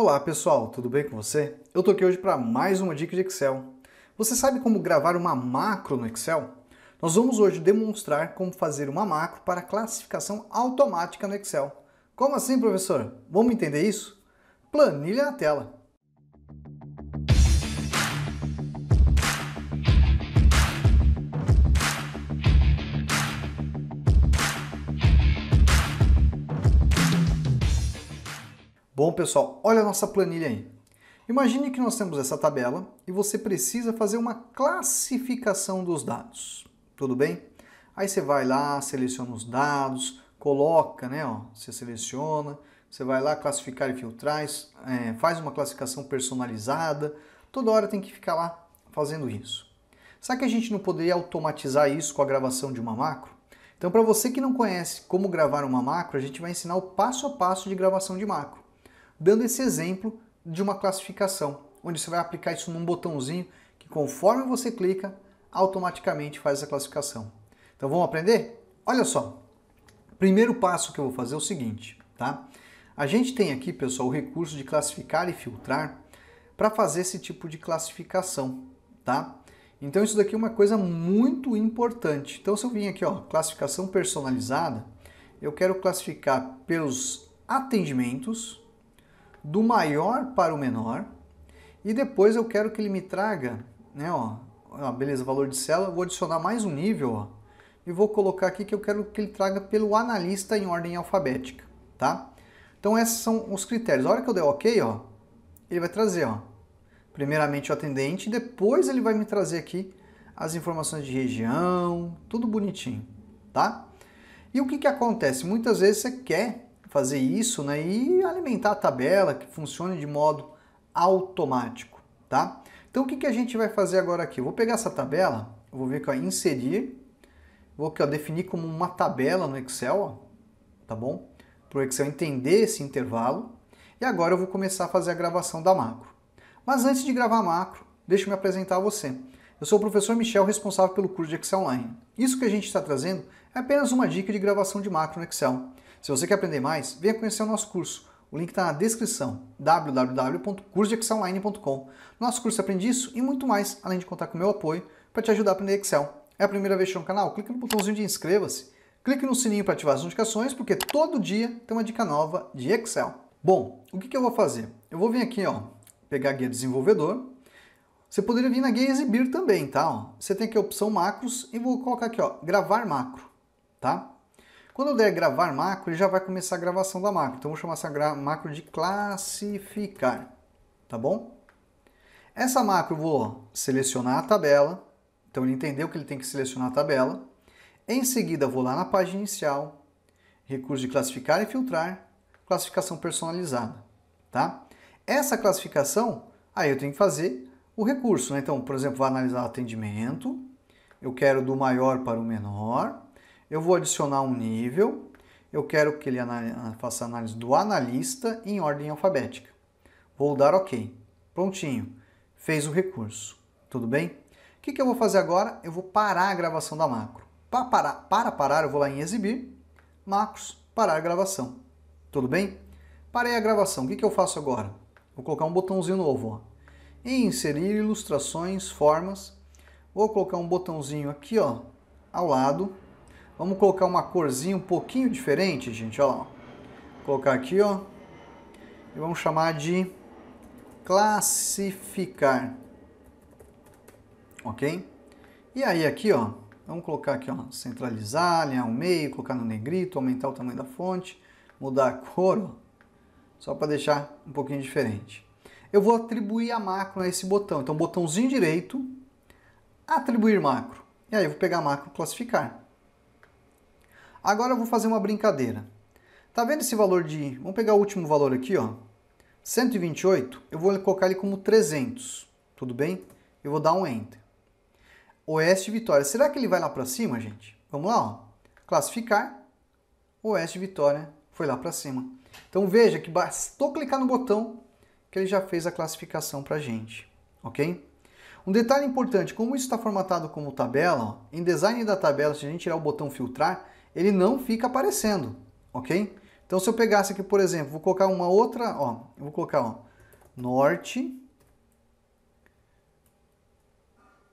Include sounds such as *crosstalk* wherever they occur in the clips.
Olá pessoal, tudo bem com você? Eu tô aqui hoje para mais uma dica de Excel. Você sabe como gravar uma macro no Excel? Nós vamos hoje demonstrar como fazer uma macro para classificação automática no Excel. Como assim, professor? Vamos entender isso? Planilha na tela. Bom, pessoal, olha a nossa planilha aí. Imagine que nós temos essa tabela e você precisa fazer uma classificação dos dados. Tudo bem? Aí você vai lá, seleciona os dados, coloca, né? Ó, você seleciona, você vai lá classificar e filtrar, é, faz uma classificação personalizada. Toda hora tem que ficar lá fazendo isso. Sabe que a gente não poderia automatizar isso com a gravação de uma macro? Então, para você que não conhece como gravar uma macro, a gente vai ensinar o passo a passo de gravação de macro dando esse exemplo de uma classificação, onde você vai aplicar isso num botãozinho que conforme você clica, automaticamente faz a classificação. Então vamos aprender? Olha só. Primeiro passo que eu vou fazer é o seguinte, tá? A gente tem aqui, pessoal, o recurso de classificar e filtrar para fazer esse tipo de classificação, tá? Então isso daqui é uma coisa muito importante. Então se eu vim aqui, ó, classificação personalizada, eu quero classificar pelos atendimentos, do maior para o menor, e depois eu quero que ele me traga, né, ó, ó beleza, valor de célula, vou adicionar mais um nível, ó, e vou colocar aqui que eu quero que ele traga pelo analista em ordem alfabética, tá? Então esses são os critérios. A hora que eu der OK, ó, ele vai trazer, ó, primeiramente o atendente, depois ele vai me trazer aqui as informações de região, tudo bonitinho, tá? E o que que acontece? Muitas vezes você quer fazer isso né, e alimentar a tabela que funcione de modo automático, tá? Então o que, que a gente vai fazer agora aqui? Eu vou pegar essa tabela, vou ver aqui, ó, inserir, vou aqui, ó, definir como uma tabela no Excel, ó, tá bom? Para o Excel entender esse intervalo. E agora eu vou começar a fazer a gravação da macro. Mas antes de gravar a macro, deixa eu me apresentar a você. Eu sou o professor Michel, responsável pelo curso de Excel Online. Isso que a gente está trazendo é apenas uma dica de gravação de macro no Excel. Se você quer aprender mais, venha conhecer o nosso curso. O link está na descrição, www.cursodexcelonline.com. Nosso curso aprende isso e muito mais, além de contar com o meu apoio para te ajudar a aprender Excel. É a primeira vez no canal? Clique no botãozinho de inscreva-se. Clique no sininho para ativar as notificações, porque todo dia tem uma dica nova de Excel. Bom, o que, que eu vou fazer? Eu vou vir aqui, ó, pegar a guia desenvolvedor. Você poderia vir na guia exibir também, tá? Ó, você tem aqui a opção macros e vou colocar aqui, ó, gravar macro, tá? Quando eu der gravar macro, ele já vai começar a gravação da macro. Então, vou chamar essa macro de classificar, tá bom? Essa macro eu vou selecionar a tabela. Então, ele entendeu que ele tem que selecionar a tabela. Em seguida, vou lá na página inicial, recurso de classificar e filtrar, classificação personalizada, tá? Essa classificação, aí eu tenho que fazer o recurso, né? Então, por exemplo, vou analisar o atendimento, eu quero do maior para o menor, eu vou adicionar um nível, eu quero que ele faça análise do analista em ordem alfabética. Vou dar OK. Prontinho, fez o recurso. Tudo bem? O que, que eu vou fazer agora? Eu vou parar a gravação da macro. Para parar, para parar, eu vou lá em Exibir, Macros, Parar a gravação. Tudo bem? Parei a gravação. O que, que eu faço agora? Vou colocar um botãozinho novo. Ó. Em inserir ilustrações, formas. Vou colocar um botãozinho aqui ó, ao lado Vamos colocar uma corzinha um pouquinho diferente, gente, ó. Vou colocar aqui, ó. E vamos chamar de classificar. OK? E aí aqui, ó, vamos colocar aqui, ó, centralizar, alinhar o meio, colocar no negrito, aumentar o tamanho da fonte, mudar a cor, ó, só para deixar um pouquinho diferente. Eu vou atribuir a macro a esse botão. Então, botãozinho direito, atribuir macro. E aí eu vou pegar a macro classificar. Agora eu vou fazer uma brincadeira. Tá vendo esse valor de... Vamos pegar o último valor aqui, ó. 128, eu vou colocar ele como 300, tudo bem? Eu vou dar um Enter. Oeste Vitória. Será que ele vai lá para cima, gente? Vamos lá, ó. Classificar. Oeste Vitória foi lá para cima. Então veja que bastou clicar no botão que ele já fez a classificação para gente, ok? Um detalhe importante, como isso está formatado como tabela, ó, em design da tabela, se a gente tirar o botão filtrar, ele não fica aparecendo, ok? Então, se eu pegasse aqui, por exemplo, vou colocar uma outra, ó, vou colocar, ó, norte,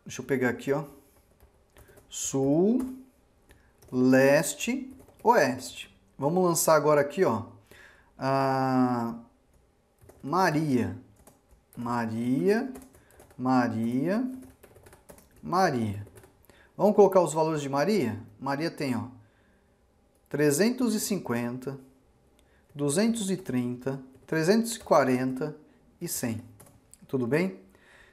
deixa eu pegar aqui, ó, sul, leste, oeste. Vamos lançar agora aqui, ó, a Maria, Maria, Maria, Maria. Vamos colocar os valores de Maria? Maria tem, ó, 350, 230, 340 e 100. Tudo bem?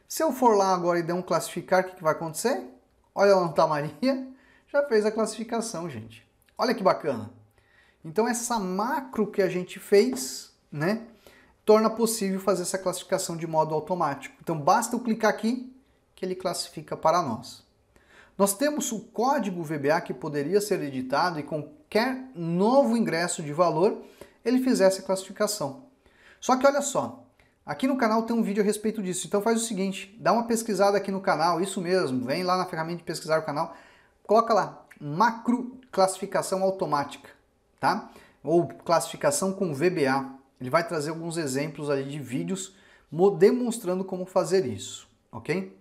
Se eu for lá agora e der um classificar, o que, que vai acontecer? Olha lá no Tamaria, já fez a classificação, gente. Olha que bacana. Então essa macro que a gente fez, né, torna possível fazer essa classificação de modo automático. Então basta eu clicar aqui que ele classifica para nós. Nós temos o código VBA que poderia ser editado e qualquer novo ingresso de valor ele fizesse a classificação. Só que olha só, aqui no canal tem um vídeo a respeito disso, então faz o seguinte, dá uma pesquisada aqui no canal, isso mesmo, vem lá na ferramenta de pesquisar o canal, coloca lá, macro classificação automática, tá? Ou classificação com VBA. Ele vai trazer alguns exemplos ali de vídeos demonstrando como fazer isso, ok?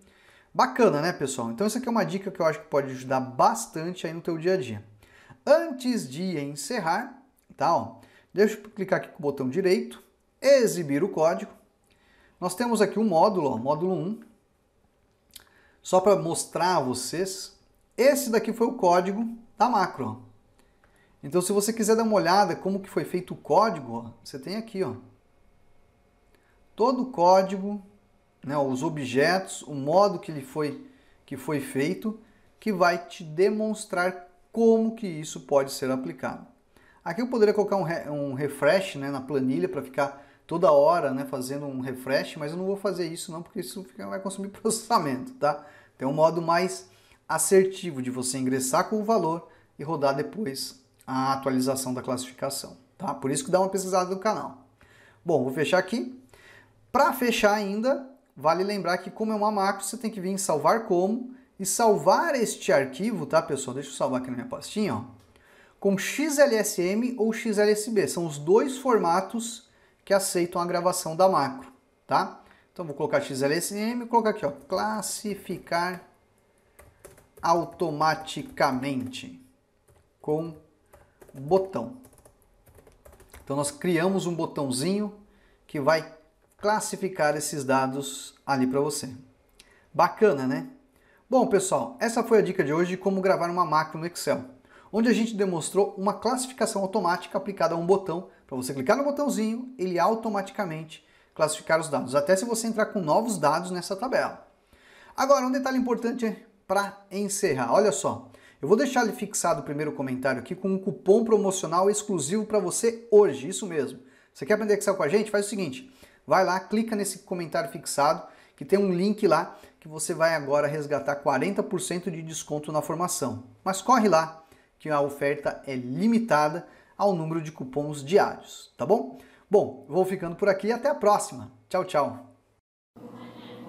Bacana, né, pessoal? Então essa aqui é uma dica que eu acho que pode ajudar bastante aí no teu dia a dia. Antes de encerrar, tá, ó, deixa eu clicar aqui com o botão direito, exibir o código. Nós temos aqui um módulo, ó, módulo 1. Só para mostrar a vocês, esse daqui foi o código da macro. Ó. Então, se você quiser dar uma olhada como que foi feito o código, ó, você tem aqui, ó. Todo o código né, os objetos, o modo que ele foi que foi feito, que vai te demonstrar como que isso pode ser aplicado. Aqui eu poderia colocar um, re, um refresh né, na planilha para ficar toda hora né, fazendo um refresh, mas eu não vou fazer isso não, porque isso fica, vai consumir *laughs* processamento, tá? Tem um modo mais assertivo de você ingressar com o valor e rodar depois a atualização da classificação, tá? Por isso que dá uma pesquisada no canal. Bom, vou fechar aqui. Para fechar ainda, Vale lembrar que como é uma macro, você tem que vir em salvar como e salvar este arquivo, tá pessoal? Deixa eu salvar aqui na minha pastinha, ó. Com XLSM ou XLSB, são os dois formatos que aceitam a gravação da macro, tá? Então vou colocar XLSM, colocar aqui, ó, classificar automaticamente com botão. Então nós criamos um botãozinho que vai classificar esses dados ali para você. Bacana, né? Bom, pessoal, essa foi a dica de hoje de como gravar uma macro no Excel, onde a gente demonstrou uma classificação automática aplicada a um botão. Para você clicar no botãozinho, ele automaticamente classificar os dados, até se você entrar com novos dados nessa tabela. Agora, um detalhe importante para encerrar. Olha só, eu vou deixar ali fixado o primeiro comentário aqui com um cupom promocional exclusivo para você hoje, isso mesmo. Você quer aprender Excel com a gente? Faz o seguinte, vai lá, clica nesse comentário fixado que tem um link lá que você vai agora resgatar 40% de desconto na formação. Mas corre lá, que a oferta é limitada ao número de cupons diários, tá bom? Bom, vou ficando por aqui e até a próxima. Tchau, tchau.